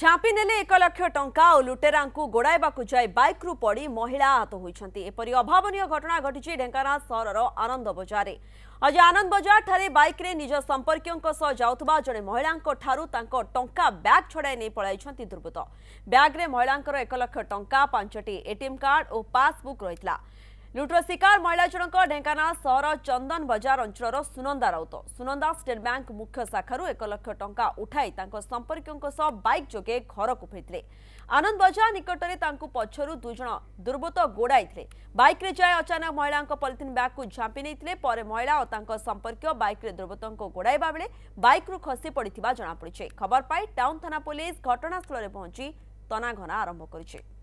ঝাঁপি নেলে এক লক্ষ টঙ্কা ও লুটেরা গোড়াইবাকু যাই বাইক্রু পড়ি মহিলা আহত হয়েছেন এপরি অভাবনীয় ঘটনা ঘটিছে ঢেঙ্কানাল সহরর আনন্দ বজারে আজ আনন্দ বজার ঠারে বাইক্রে নিজ সম্পর্কীয়ঙ্ক সহ যাওয়া জনে মহিলাঙ্কঠার তাঁর টঙ্কা ব্যাগ ছড়াই নিয়ে পলাইছেন দুর্বৃত্ত ব্যাগ্রে মহিলাঙ্কর এক লক্ষ টঙ্কা পাঁচটি এটিএম কার্ড ও পাসবুক রয়েছে ଲୁଟ୍ର ଶିକାର ମହିଳା ଜଣଙ୍କ ଢେଙ୍କାନାଳ ସହର ଚନ୍ଦନ ବଜାର ଅଞ୍ଚଳର ସୁନନ୍ଦା ରାଉତ ସୁନନ୍ଦା ଷ୍ଟେଟ୍ ବ୍ୟାଙ୍କ ମୁଖ୍ୟ ଶାଖାରୁ ଏକ ଲକ୍ଷ ଟଙ୍କା ଉଠାଇ ତାଙ୍କ ସମ୍ପର୍କୀୟଙ୍କ ସହ ବାଇକ୍ ଯୋଗେ ଘରକୁ ଫେରିଥିଲେ ଆନନ୍ଦ ବଜାର ନିକଟରେ ତାଙ୍କୁ ପଛରୁ ଦୁଇଜଣ ଦୁର୍ବୃତ୍ତ ଗୋଡ଼ାଇଥିଲେ ବାଇକ୍ରେ ଯାଇ ଅଚାନକ ମହିଳାଙ୍କ ପଲିଥିନ୍ ବ୍ୟାଗ୍କୁ ଝାମ୍ପି ନେଇଥିଲେ ପରେ ମହିଳା ଓ ତାଙ୍କ ସମ୍ପର୍କୀୟ ବାଇକ୍ରେ ଦୁର୍ବୃତ୍ତଙ୍କୁ ଗୋଡ଼ାଇବା ବେଳେ ବାଇକ୍ରୁ ଖସି ପଡ଼ିଥିବା ଜଣାପଡ଼ିଛି ଖବର ପାଇ ଟାଉନ୍ ଥାନା ପୋଲିସ ଘଟଣାସ୍ଥଳରେ ପହଞ୍ଚି ତନାଘନା ଆରମ୍ଭ କରିଛି